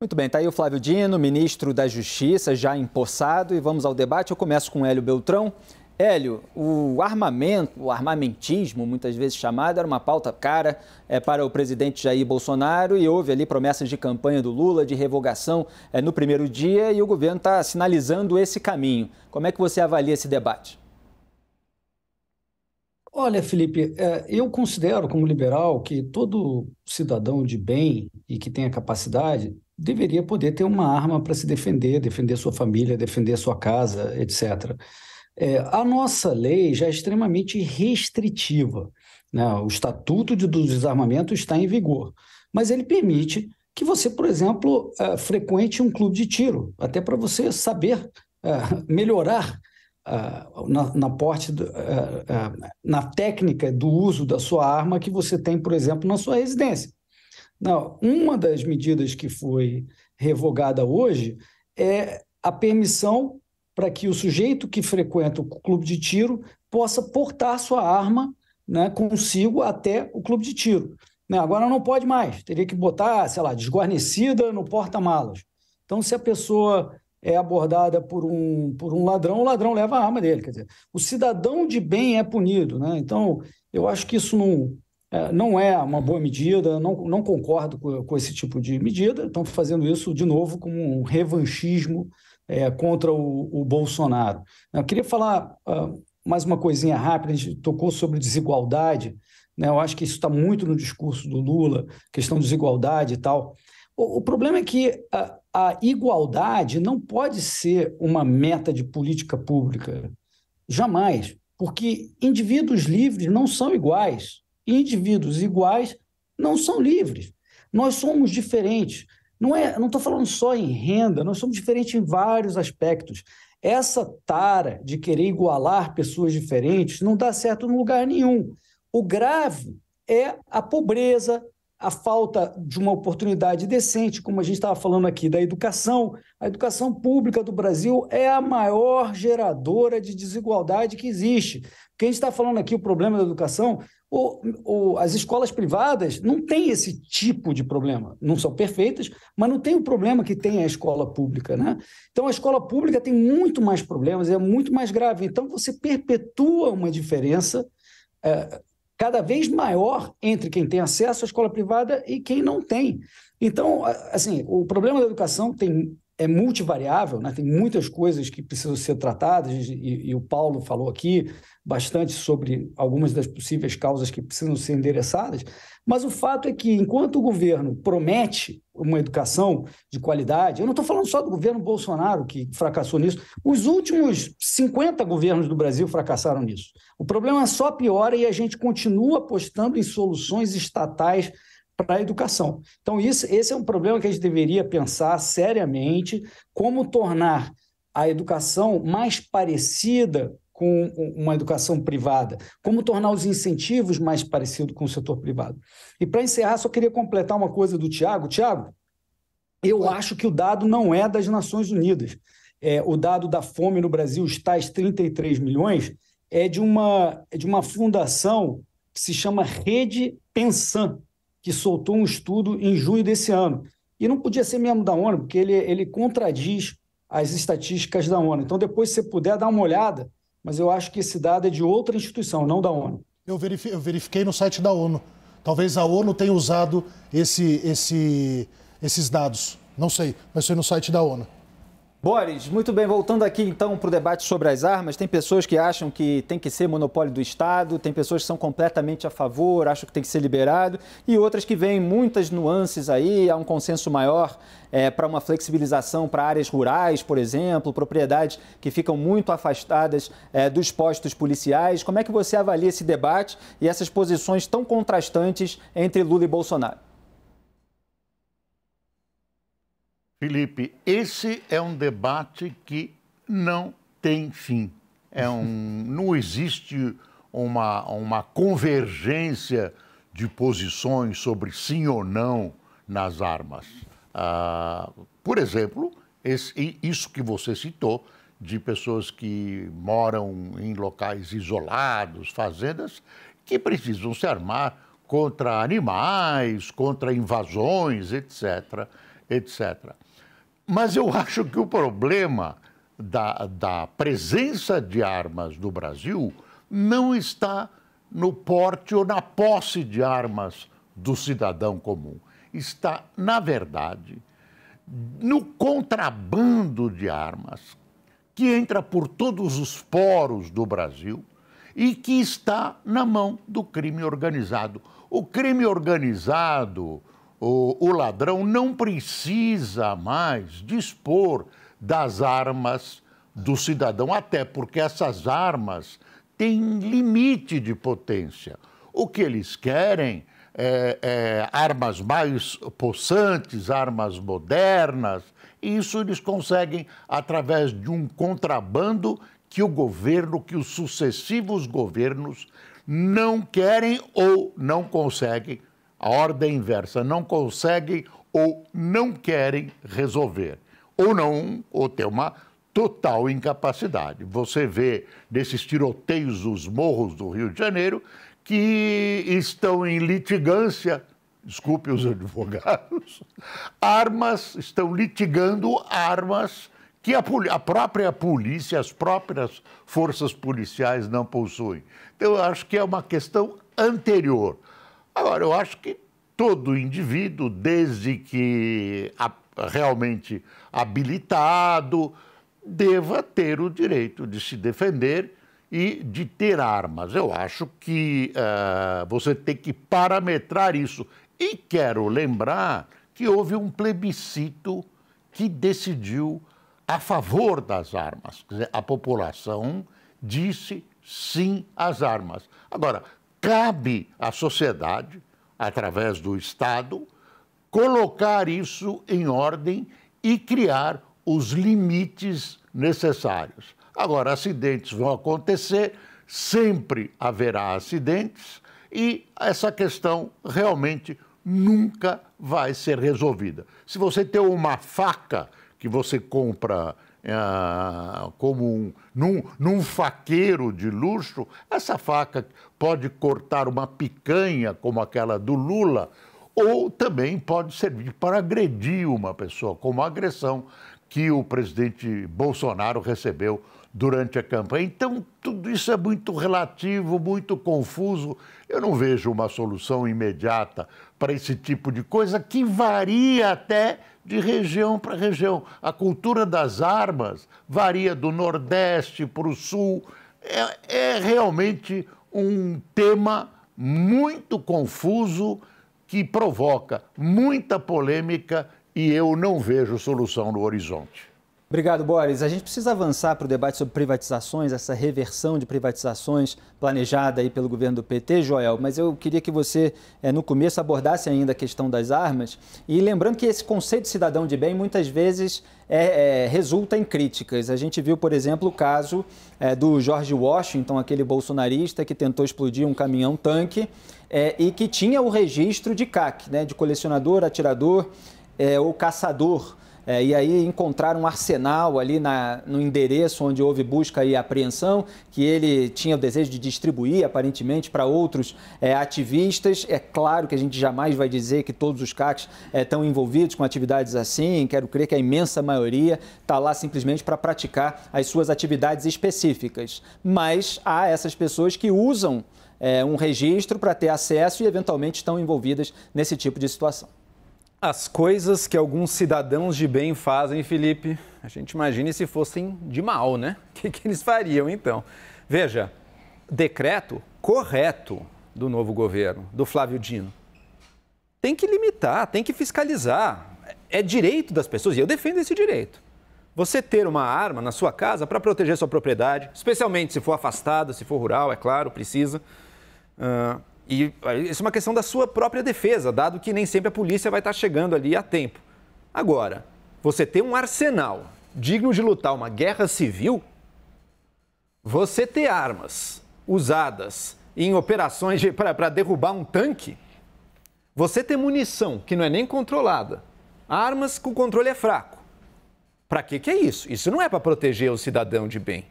Muito bem, está aí o Flávio Dino, ministro da Justiça, já empossado, e vamos ao debate. Eu começo com Hélio Beltrão. Hélio, o armamento, o armamentismo, muitas vezes chamado, era uma pauta cara é, para o presidente Jair Bolsonaro e houve ali promessas de campanha do Lula, de revogação é, no primeiro dia e o governo está sinalizando esse caminho. Como é que você avalia esse debate? Olha, Felipe, é, eu considero como liberal que todo cidadão de bem e que tenha capacidade deveria poder ter uma arma para se defender, defender sua família, defender sua casa, etc. É, a nossa lei já é extremamente restritiva. Né? O Estatuto de, do Desarmamento está em vigor, mas ele permite que você, por exemplo, é, frequente um clube de tiro, até para você saber é, melhorar é, na, na, porte do, na técnica do uso da sua arma que você tem, por exemplo, na sua residência. Não, uma das medidas que foi revogada hoje é a permissão para que o sujeito que frequenta o clube de tiro possa portar sua arma né, consigo até o clube de tiro. Né, agora não pode mais, teria que botar, sei lá, desguarnecida no porta-malas. Então, se a pessoa é abordada por um, por um ladrão, o ladrão leva a arma dele. Quer dizer, o cidadão de bem é punido. Né? Então, eu acho que isso não, é, não é uma boa medida, não, não concordo com, com, esse tipo de medida. Estão fazendo isso, de novo, como um revanchismo é, contra o, o, Bolsonaro. Eu queria falar uh, mais uma coisinha rápida: a gente tocou sobre desigualdade. Né? Eu acho que isso está muito no discurso do Lula, questão de desigualdade e tal. O, o problema é que a, a igualdade não pode ser uma meta de política pública. Jamais. Porque indivíduos livres não são iguais indivíduos iguais não são livres. Nós somos diferentes. Não é, não estou falando só em renda, nós somos diferentes em vários aspectos. Essa tara de querer igualar pessoas diferentes não dá certo em lugar nenhum. O grave é a pobreza, a falta de uma oportunidade decente, como a gente estava falando aqui da educação. A educação pública do Brasil é a maior geradora de desigualdade que existe. Porque a gente está falando aqui o problema da educação o, o, as escolas privadas não têm esse tipo de problema. Não são perfeitas, mas não tem o problema que tem a escola pública. Né? Então, a escola pública tem muito mais problemas, é muito mais grave. Então, você perpetua uma diferença é, cada vez maior entre quem tem acesso à escola privada e quem não tem. Então, assim, o problema da educação tem é multivariável, né? tem muitas coisas que precisam ser tratadas, e, e, o Paulo falou aqui bastante sobre algumas das possíveis causas que precisam ser endereçadas, mas o fato é que, enquanto o governo promete uma educação de qualidade, eu não estou falando só do governo Bolsonaro que fracassou nisso, os últimos 50 governos do Brasil fracassaram nisso. O problema só piora e a gente continua apostando em soluções estatais para a educação. Então, isso, esse é um problema que a gente deveria pensar seriamente, como tornar a educação mais parecida com uma educação privada, como tornar os incentivos mais parecidos com o setor privado. E para encerrar, só queria completar uma coisa do Tiago. Tiago, eu acho que o dado não é das Nações Unidas. É, o dado da fome no Brasil, os tais 33 milhões, é de uma, é de uma fundação que se chama Rede Pensan, que soltou um estudo em junho desse ano. E não podia ser mesmo da ONU, porque ele, ele contradiz as estatísticas da ONU. Então, depois, se você puder, dar uma olhada, mas eu acho que esse dado é de outra instituição, não da ONU. Eu, verifi eu verifiquei no site da ONU. Talvez a ONU tenha usado esse, esse, esses dados. Não sei, mas foi no site da ONU. Boris, muito bem, voltando aqui então para o debate sobre as armas, tem pessoas que acham que tem que ser monopólio do Estado, tem pessoas que são completamente a favor, acham que tem que ser liberado, e outras que veem muitas nuances aí, há um consenso maior é, para uma flexibilização para áreas rurais, por exemplo, propriedades que ficam muito afastadas é, dos postos policiais. Como é que você avalia esse debate e essas posições tão contrastantes entre Lula e Bolsonaro? Felipe, esse é um debate que não tem fim. É um, não existe uma, uma convergência de posições sobre sim ou não nas armas. Ah, por exemplo, esse, isso que você citou, de pessoas que moram em locais isolados, fazendas, que precisam se armar contra animais, contra invasões, etc. etc. Mas eu acho que o problema da, da presença de armas no Brasil não está no porte ou na posse de armas do cidadão comum. Está, na verdade, no contrabando de armas que entra por todos os poros do Brasil e que está na mão do crime organizado. O crime organizado, o, o ladrão não precisa mais dispor das armas do cidadão, até porque essas armas têm limite de potência. O que eles querem é, é armas mais possantes, armas modernas. Isso eles conseguem através de um contrabando que o governo, que os sucessivos governos não querem ou não conseguem a ordem inversa, não conseguem ou não querem resolver, ou não, ou tem uma total incapacidade. Você vê nesses tiroteios dos morros do Rio de Janeiro que estão em litigância, desculpe os advogados, armas, estão litigando armas que a, a, própria polícia, as próprias forças policiais não possuem. Então, eu acho que é uma questão anterior Agora, eu acho que todo indivíduo, desde que realmente habilitado, deva ter o direito de se defender e de ter armas. Eu acho que uh, você tem que parametrar isso. E quero lembrar que houve um plebiscito que decidiu a favor das armas. Quer dizer, a população disse sim às armas. Agora, cabe à sociedade, através do Estado, colocar isso em ordem e criar os limites necessários. Agora, acidentes vão acontecer, sempre haverá acidentes e essa questão realmente nunca vai ser resolvida. Se você tem uma faca que você compra é, como num, num faqueiro de luxo, essa faca pode cortar uma picanha como aquela do Lula, ou também pode servir para agredir uma pessoa, como a agressão que o presidente Bolsonaro recebeu durante a campanha. Então, tudo isso é muito relativo, muito confuso. Eu não vejo uma solução imediata para esse tipo de coisa que varia até de região para região. A cultura das armas varia do Nordeste para o Sul. É, é, realmente um tema muito confuso que provoca muita polêmica e eu não vejo solução no horizonte. Obrigado, Boris. A gente precisa avançar para o debate sobre privatizações, essa reversão de privatizações planejada aí pelo governo do PT, Joel, mas eu queria que você, eh, no começo, abordasse ainda a questão das armas. E lembrando que esse conceito de cidadão de bem muitas vezes é, é, resulta em críticas. A gente viu, por exemplo, o caso é, do George Washington, aquele bolsonarista que tentou explodir um caminhão-tanque eh, e que tinha o registro de CAC, né, de colecionador, atirador ou caçador. É, e aí encontraram um arsenal ali na, no endereço onde houve busca e apreensão, que ele tinha o desejo de distribuir, aparentemente, para outros é, ativistas. É claro que a gente jamais vai dizer que todos os CACs estão é, envolvidos com atividades assim, quero crer que a imensa maioria está lá simplesmente para praticar as suas atividades específicas. Mas há essas pessoas que usam é, um registro para ter acesso e eventualmente estão envolvidas nesse tipo de situação. As coisas que alguns cidadãos de bem fazem, Felipe, a gente imagine se fossem de mal, né? O que, que, eles fariam então? Veja, decreto correto do novo governo, do Flávio Dino. Tem que limitar, tem que fiscalizar. É direito das pessoas, e eu defendo esse direito. Você ter uma arma na sua casa para proteger sua propriedade, especialmente se for afastada, se for rural, é claro, precisa. Uh e isso é uma questão da sua própria defesa, dado que nem sempre a polícia vai estar chegando ali a tempo. Agora, você ter um arsenal digno de lutar uma guerra civil, você ter armas usadas em operações de, para derrubar um tanque, você ter munição que não é nem controlada, armas com controle é fraco. Para que, que é isso? Isso não é para proteger o cidadão de bem.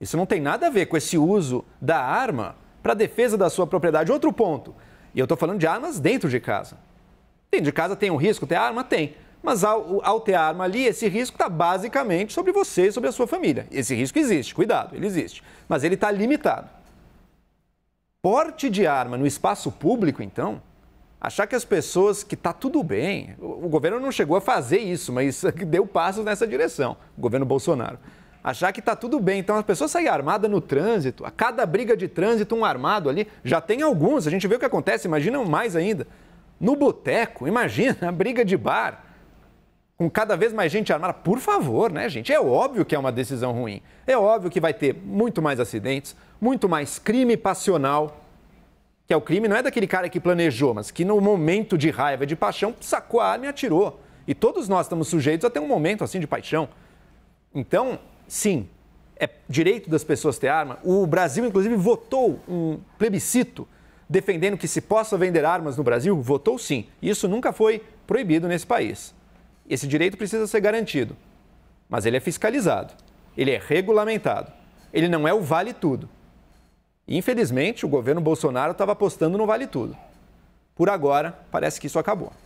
Isso não tem nada a ver com esse uso da arma para a defesa da sua propriedade. Outro ponto, e eu estou falando de armas dentro de casa. Dentro de casa tem um risco ter arma? Tem. Mas ao, ao ter arma ali, esse risco está basicamente sobre você e sobre a sua família. Esse risco existe, cuidado, ele existe. Mas ele está limitado. Porte de arma no espaço público, então, achar que as pessoas que está tudo bem, o governo não chegou a fazer isso, mas deu passos nessa direção, o governo Bolsonaro achar que está tudo bem. Então, as pessoas saem armadas no trânsito, a cada briga de trânsito, um armado ali, já tem alguns, a gente vê o que acontece, imagina mais ainda. No boteco, imagina, a briga de bar, com cada vez mais gente armada. Por favor, né, gente? É óbvio que é uma decisão ruim. É óbvio que vai ter muito mais acidentes, muito mais crime passional, que é o crime não é daquele cara que planejou, mas que no momento de raiva e de paixão sacou a arma e atirou. E todos nós estamos sujeitos a ter um momento assim de paixão. Então, sim, é direito das pessoas ter arma. O Brasil, inclusive, votou um plebiscito defendendo que se possa vender armas no Brasil. Votou sim. Isso nunca foi proibido nesse país. Esse direito precisa ser garantido, mas ele é fiscalizado, ele é regulamentado, ele não é o vale tudo. Infelizmente, o governo Bolsonaro estava apostando no vale tudo. Por agora, parece que isso acabou.